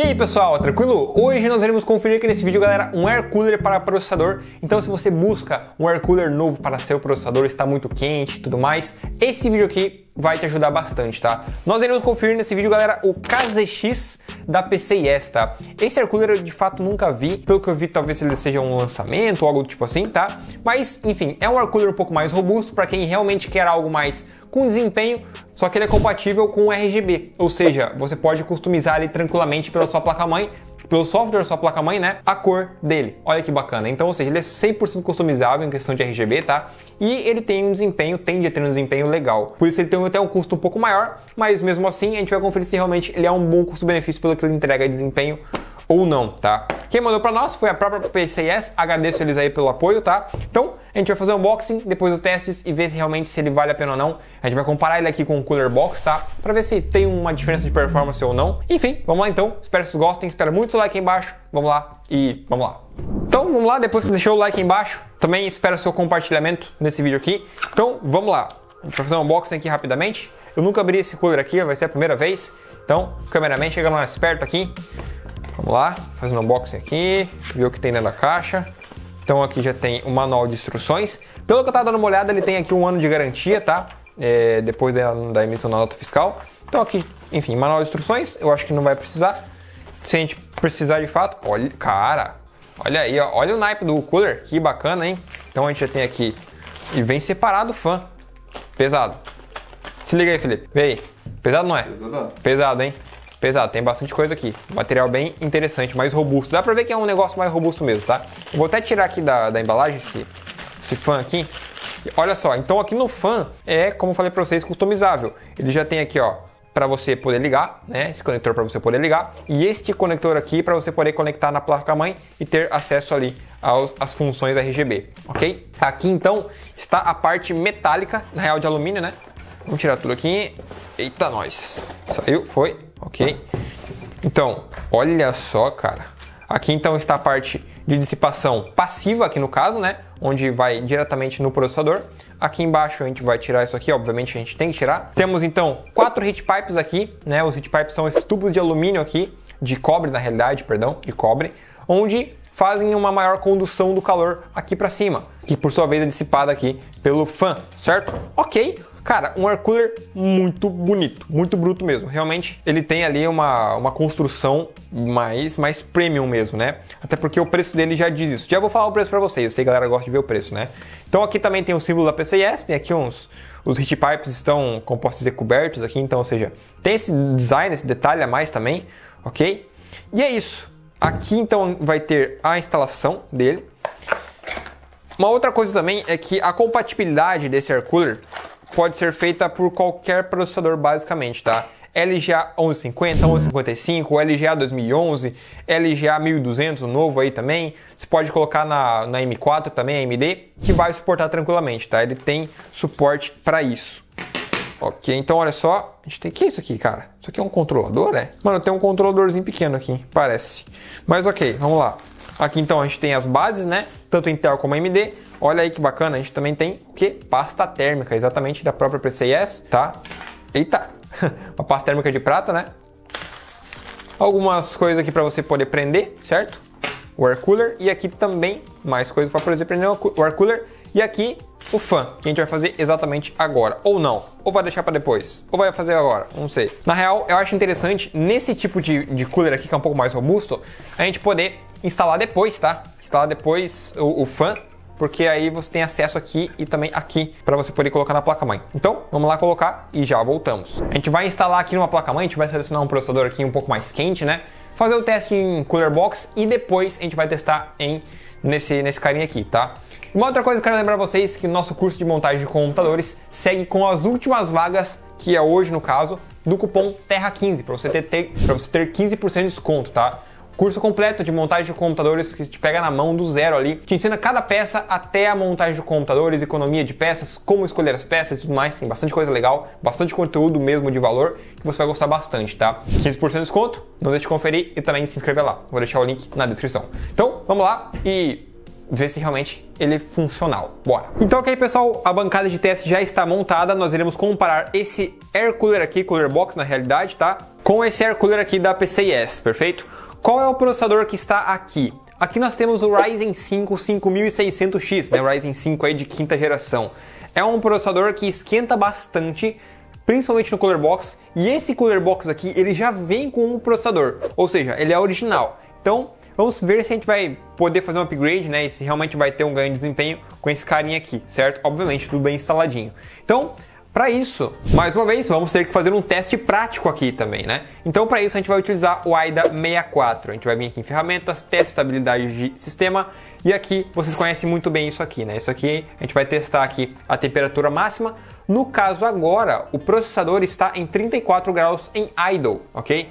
E aí pessoal, tranquilo? Hoje nós iremos conferir aqui nesse vídeo, galera, um air cooler para processador. Então se você busca um air cooler novo para seu processador, está muito quente e tudo mais, esse vídeo aqui vai te ajudar bastante, tá? Nós iremos conferir nesse vídeo, galera, o KZX da PCIS, tá? Esse air cooler eu de fato nunca vi, pelo que eu vi talvez ele seja um lançamento ou algo do tipo assim, tá? Mas enfim, é um air cooler um pouco mais robusto para quem realmente quer algo mais com desempenho, só que ele é compatível com RGB, ou seja, você pode customizar ele tranquilamente pela sua placa-mãe, pelo software da sua placa-mãe, né? A cor dele. Olha que bacana. Então, ou seja, ele é 100% customizável em questão de RGB, tá? E ele tem um desempenho, tende a ter um desempenho legal. Por isso ele tem até um custo um pouco maior, mas mesmo assim a gente vai conferir se realmente ele é um bom custo-benefício pelo que ele entrega de desempenho ou não, tá? Quem mandou para nós foi a própria PCS, agradeço eles aí pelo apoio, tá? Então, a gente vai fazer o unboxing, depois os testes e ver se realmente se ele vale a pena ou não. A gente vai comparar ele aqui com o Cooler Box, tá? Para ver se tem uma diferença de performance ou não. Enfim, vamos lá então. Espero que vocês gostem, espero muito likes like aí embaixo. Vamos lá e vamos lá. Então vamos lá, depois que você deixou o like aí embaixo, também espero o seu compartilhamento nesse vídeo aqui. Então vamos lá. A gente vai fazer um unboxing aqui rapidamente. Eu nunca abri esse cooler aqui, vai ser a primeira vez. Então, cameraman chegando mais perto aqui. Vamos lá, fazendo um unboxing aqui, ver o que tem dentro da caixa. Então aqui já tem o manual de instruções. Pelo que eu estava dando uma olhada, ele tem aqui um ano de garantia, tá? É, depois da, da emissão da nota fiscal. Então aqui, enfim, manual de instruções, eu acho que não vai precisar. Se a gente precisar de fato, olha, cara, olha aí, ó, olha o naipe do cooler, que bacana, hein? Então a gente já tem aqui, e vem separado o fã, pesado. Se liga aí, Felipe, vem aí, pesado não é? Pesado. Pesado, hein? pesado, tem bastante coisa aqui. Material bem interessante, mais robusto. Dá pra ver que é um negócio mais robusto mesmo, tá? Eu vou até tirar aqui da, da embalagem esse, esse aqui. Olha só, então aqui no fã é, como eu falei pra vocês, customizável. Ele já tem aqui, ó, para você poder ligar, né? Esse conector para você poder ligar e este conector aqui para você poder conectar na placa mãe e ter acesso ali aos, às funções RGB, ok? Aqui então está a parte metálica, na real de alumínio, né? Vamos tirar tudo aqui. Eita nós! Saiu, foi ok? Então, olha só, cara. Aqui então está a parte de dissipação passiva, aqui no caso, né? Onde vai diretamente no processador. Aqui embaixo a gente vai tirar isso aqui, obviamente a gente tem que tirar. Temos então quatro heat pipes aqui, né? Os heat pipes são esses tubos de alumínio aqui, de cobre na realidade, perdão, de cobre, onde fazem uma maior condução do calor aqui para cima, que por sua vez é dissipada aqui pelo fã, certo? Ok, Cara, um air cooler muito bonito, muito bruto mesmo. Realmente, ele tem ali uma, uma construção mais, mais premium mesmo, né? Até porque o preço dele já diz isso. Já vou falar o preço para vocês, eu sei que a galera gosta de ver o preço, né? Então aqui também tem o símbolo da PCS, tem né? aqui uns... Os heat pipes estão compostos e cobertos aqui, então, ou seja, tem esse design, esse detalhe a mais também, ok? E é isso. Aqui, então, vai ter a instalação dele. Uma outra coisa também é que a compatibilidade desse air cooler pode ser feita por qualquer processador basicamente, tá? LGA 1150, 1155, LGA 2011, LGA 1200 novo aí também. Você pode colocar na, na M4 também, AMD, que vai suportar tranquilamente, tá? Ele tem suporte para isso. Ok, então olha só, a gente tem que é isso aqui, cara? Isso aqui é um controlador, é? Né? Mano, tem um controladorzinho pequeno aqui, parece. Mas ok, vamos lá. Aqui então a gente tem as bases, né? Tanto Intel como AMD. Olha aí que bacana, a gente também tem o que? Pasta térmica, exatamente da própria PCIS, tá? Eita! Uma pasta térmica de prata, né? Algumas coisas aqui para você poder prender, certo? O air cooler e aqui também mais coisas para poder prender o air cooler e aqui o fã, que a gente vai fazer exatamente agora, ou não, ou vai deixar para depois, ou vai fazer agora, não sei. Na real, eu acho interessante nesse tipo de, de cooler aqui, que é um pouco mais robusto, a gente poder instalar depois, tá? Instalar depois o, o fan, porque aí você tem acesso aqui e também aqui para você poder colocar na placa mãe. Então, vamos lá colocar e já voltamos. A gente vai instalar aqui numa placa mãe, a gente vai selecionar um processador aqui um pouco mais quente, né? Fazer o teste em cooler box e depois a gente vai testar em nesse nesse carinha aqui, tá? Uma outra coisa que eu quero lembrar vocês que o nosso curso de montagem de computadores segue com as últimas vagas, que é hoje no caso, do cupom TERRA15, para você ter, ter, você ter 15% de desconto, tá? Curso completo de montagem de computadores que te pega na mão do zero ali, te ensina cada peça até a montagem de computadores, economia de peças, como escolher as peças e tudo mais. Tem bastante coisa legal, bastante conteúdo mesmo de valor que você vai gostar bastante, tá? 15% de desconto, não deixe de conferir e também se inscrever lá. Vou deixar o link na descrição. Então, vamos lá e ver se realmente ele é funcional. Bora! Então, ok, pessoal, a bancada de teste já está montada. Nós iremos comparar esse air cooler aqui, cooler box na realidade, tá? Com esse air cooler aqui da PCIS, perfeito? Qual é o processador que está aqui? Aqui nós temos o Ryzen 5 5600X, né? O Ryzen 5 aí de quinta geração. É um processador que esquenta bastante, principalmente no cooler box, e esse cooler box aqui, ele já vem com o um processador, ou seja, ele é original. Então, Vamos ver se a gente vai poder fazer um upgrade, né? E se realmente vai ter um ganho de desempenho com esse carinha aqui, certo? Obviamente, tudo bem instaladinho. Então, para isso. Mais uma vez, vamos ter que fazer um teste prático aqui também, né? Então, para isso, a gente vai utilizar o AIDA 64. A gente vai vir aqui em ferramentas, teste estabilidade de sistema, e aqui vocês conhecem muito bem isso aqui, né? Isso aqui a gente vai testar aqui a temperatura máxima. No caso agora, o processador está em 34 graus em idle, ok?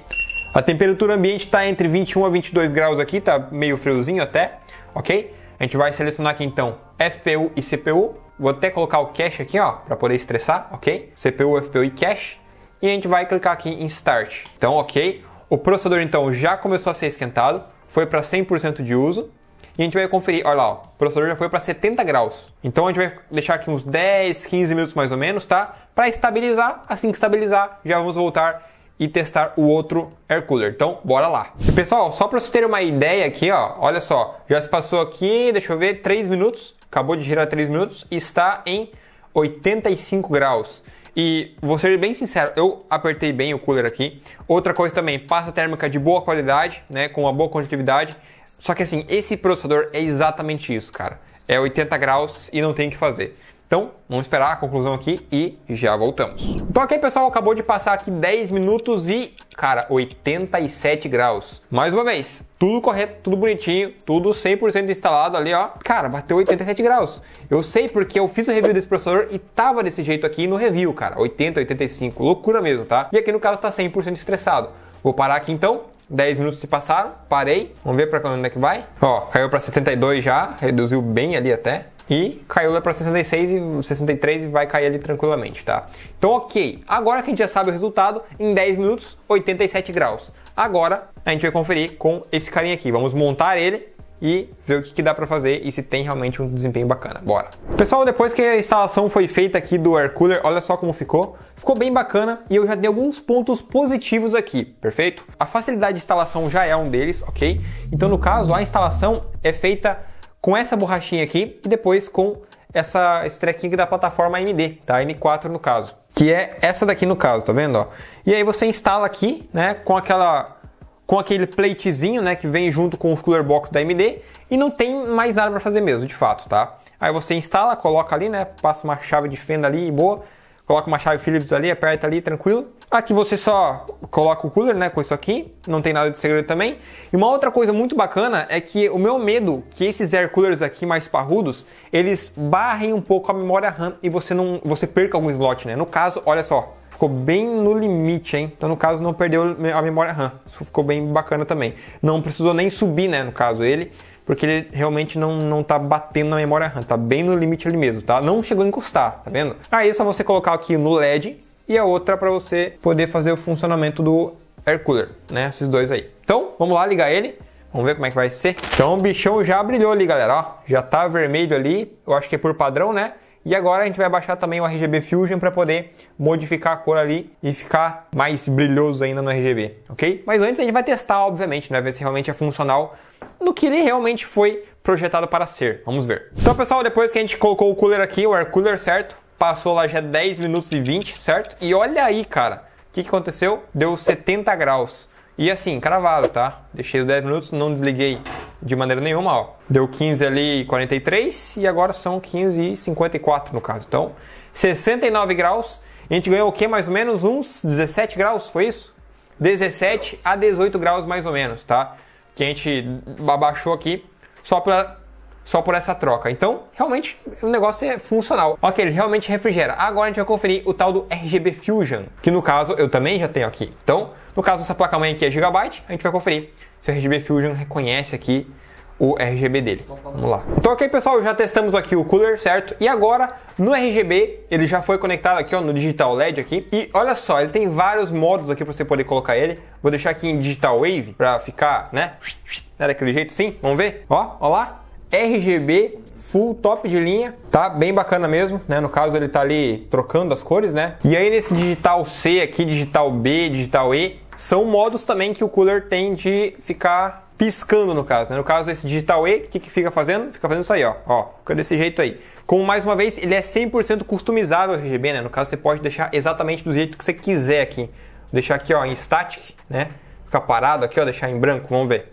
A temperatura ambiente está entre 21 a 22 graus aqui, tá meio friozinho até, ok? A gente vai selecionar aqui então FPU e CPU, Vou até colocar o cache aqui, ó, para poder estressar, ok? CPU, FPU e cache. E a gente vai clicar aqui em Start. Então, ok. O processador, então, já começou a ser esquentado. Foi para 100% de uso. E a gente vai conferir, olha lá, ó, o processador já foi para 70 graus. Então a gente vai deixar aqui uns 10, 15 minutos mais ou menos, tá? Para estabilizar, assim que estabilizar, já vamos voltar e testar o outro air cooler. Então, bora lá. E pessoal, só para vocês terem uma ideia aqui, ó, olha só, já se passou aqui, deixa eu ver, 3 minutos acabou de girar 3 minutos e está em 85 graus. E vou ser bem sincero, eu apertei bem o cooler aqui. Outra coisa também, pasta térmica de boa qualidade, né, com uma boa condutividade. Só que assim, esse processador é exatamente isso, cara. É 80 graus e não tem o que fazer. Então, vamos esperar a conclusão aqui e já voltamos. Então, ok, pessoal, acabou de passar aqui 10 minutos e, cara, 87 graus. Mais uma vez, tudo correto, tudo bonitinho, tudo 100% instalado ali, ó. Cara, bateu 87 graus. Eu sei porque eu fiz o review desse processador e tava desse jeito aqui no review, cara. 80, 85, loucura mesmo, tá? E aqui no caso tá 100% estressado. Vou parar aqui então, 10 minutos se passaram, parei. Vamos ver para quando é que vai. Ó, caiu para 72 já, reduziu bem ali até. E caiu lá para 66 e 63 e vai cair ali tranquilamente, tá? Então, ok. Agora que a gente já sabe o resultado, em 10 minutos, 87 graus. Agora a gente vai conferir com esse carinha aqui. Vamos montar ele e ver o que, que dá para fazer e se tem realmente um desempenho bacana. Bora! Pessoal, depois que a instalação foi feita aqui do air cooler, olha só como ficou. Ficou bem bacana e eu já dei alguns pontos positivos aqui, perfeito? A facilidade de instalação já é um deles, ok? Então, no caso, a instalação é feita com essa borrachinha aqui e depois com essa, esse da plataforma AMD, tá? M4 no caso, que é essa daqui no caso, tá vendo? Ó? E aí você instala aqui, né, com aquela com aquele platezinho, né, que vem junto com os cooler box da AMD e não tem mais nada para fazer mesmo, de fato, tá? Aí você instala, coloca ali, né, passa uma chave de fenda ali e boa, coloca uma chave Phillips ali, aperta ali, tranquilo. Aqui você só coloco o cooler, né, com isso aqui, não tem nada de segredo também. E uma outra coisa muito bacana é que o meu medo que esses air coolers aqui mais parrudos, eles barrem um pouco a memória RAM e você não, você perca algum slot, né? No caso, olha só, ficou bem no limite, hein? Então, no caso, não perdeu a memória RAM. Isso ficou bem bacana também. Não precisou nem subir, né? No caso, ele, porque ele realmente não, não tá batendo na memória RAM. Tá bem no limite ali mesmo, tá? Não chegou a encostar, tá vendo? Aí é só você colocar aqui no LED e a outra para você poder fazer o funcionamento do air cooler, né? Esses dois aí. Então, vamos lá ligar ele. Vamos ver como é que vai ser. Então o bichão já brilhou ali, galera. Ó, já tá vermelho ali. Eu acho que é por padrão, né? E agora a gente vai baixar também o RGB Fusion para poder modificar a cor ali e ficar mais brilhoso ainda no RGB, ok? Mas antes a gente vai testar, obviamente, né? Ver se realmente é funcional no que ele realmente foi projetado para ser. Vamos ver. Então, pessoal, depois que a gente colocou o cooler aqui, o air cooler, certo? Passou lá já 10 minutos e 20, certo? E olha aí, cara. O que, que aconteceu? Deu 70 graus. E assim, cravado, tá? Deixei os 10 minutos, não desliguei de maneira nenhuma, ó. Deu 15 ali 43 e agora são 15 e 54 no caso. Então, 69 graus. A gente ganhou o quê? mais ou menos? Uns 17 graus, foi isso? 17 a 18 graus mais ou menos, tá? Que a gente abaixou aqui só pela só por essa troca. Então, realmente, o negócio é funcional. Ok, ele realmente refrigera. Agora a gente vai conferir o tal do RGB Fusion, que no caso eu também já tenho aqui. Então, no caso dessa placa-mãe aqui é Gigabyte, a gente vai conferir se o RGB Fusion reconhece aqui o RGB dele. Vamos lá. Então ok pessoal, já testamos aqui o cooler, certo? E agora no RGB ele já foi conectado aqui ó, no digital LED aqui. E olha só, ele tem vários modos aqui para você poder colocar ele. Vou deixar aqui em digital wave para ficar, né? Era é daquele jeito sim? Vamos ver? Ó, ó lá. RGB full top de linha, tá bem bacana mesmo, né? No caso ele tá ali trocando as cores, né? E aí nesse digital C aqui, digital B, digital E, são modos também que o cooler tem de ficar piscando no caso, né? No caso esse digital E, o que que fica fazendo? Fica fazendo isso aí, ó. Ó, fica desse jeito aí. Como mais uma vez, ele é 100% customizável RGB, né? No caso você pode deixar exatamente do jeito que você quiser aqui. Vou deixar aqui, ó, em static, né? Ficar parado aqui, ó, deixar em branco, vamos ver.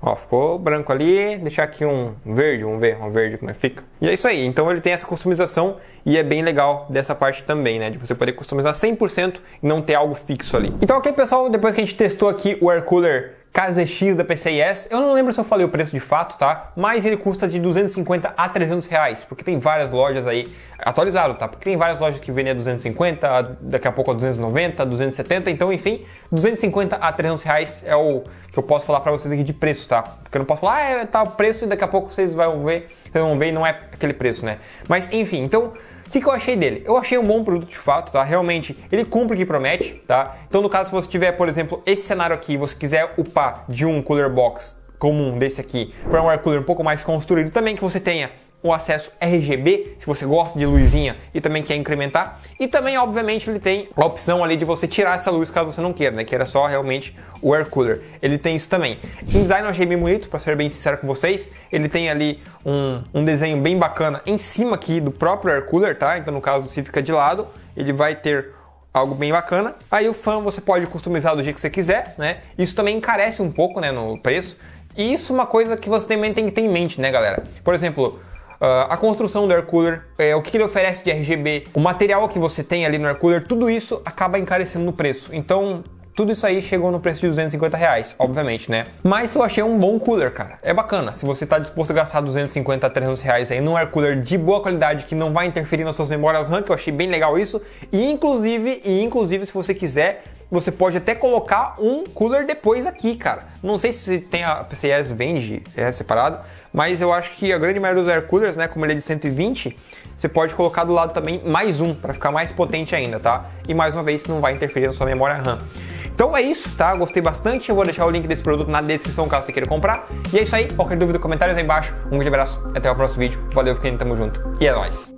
Ó, ficou branco ali, deixar aqui um verde, vamos ver, um verde como é que fica. E é isso aí, então ele tem essa customização e é bem legal dessa parte também, né? De você poder customizar 100% e não ter algo fixo ali. Então ok pessoal, depois que a gente testou aqui o Air Cooler KZX da PCIS. Eu não lembro se eu falei o preço de fato, tá? Mas ele custa de 250 a 300 reais, porque tem várias lojas aí, atualizado, tá? Porque tem várias lojas que vendem a 250, daqui a pouco a 290, 270, então enfim, 250 a 300 reais é o que eu posso falar para vocês aqui de preço, tá? Porque eu não posso falar, ah, é tal preço e daqui a pouco vocês vão ver, vocês vão ver e não é aquele preço, né? Mas enfim, então... O que, que eu achei dele? Eu achei um bom produto de fato, tá? Realmente, ele cumpre o que promete, tá? Então, no caso, se você tiver, por exemplo, esse cenário aqui, você quiser upar de um cooler box comum desse aqui para um air cooler um pouco mais construído também que você tenha o acesso RGB, se você gosta de luzinha e também quer incrementar. E também, obviamente, ele tem a opção ali de você tirar essa luz caso você não queira, né? Que era só realmente o air cooler. Ele tem isso também. Em design eu achei bem bonito, para ser bem sincero com vocês. Ele tem ali um, um desenho bem bacana em cima aqui do próprio air cooler, tá? Então, no caso, se fica de lado, ele vai ter algo bem bacana. Aí o fan você pode customizar do jeito que você quiser, né? Isso também encarece um pouco, né, no preço. E isso é uma coisa que você também tem que ter em mente, né, galera? Por exemplo, Uh, a construção do air cooler, é, o que ele oferece de RGB, o material que você tem ali no air cooler, tudo isso acaba encarecendo no preço. Então, tudo isso aí chegou no preço de 250 reais, obviamente, né? Mas eu achei um bom cooler, cara. É bacana. Se você está disposto a gastar 250 a 300 reais aí num air cooler de boa qualidade que não vai interferir nas suas memórias RAM, que eu achei bem legal isso. E inclusive, e inclusive, se você quiser, você pode até colocar um cooler depois aqui, cara. Não sei se tem a PCS vende é separado, mas eu acho que a grande maioria dos air coolers, né, como ele é de 120, você pode colocar do lado também mais um para ficar mais potente ainda, tá? E mais uma vez não vai interferir na sua memória RAM. Então é isso, tá? Gostei bastante. Eu vou deixar o link desse produto na descrição caso você queira comprar. E é isso aí. Qualquer dúvida, comentários aí embaixo. Um grande abraço. Até o próximo vídeo. Valeu, quem tamo junto. E é nóis.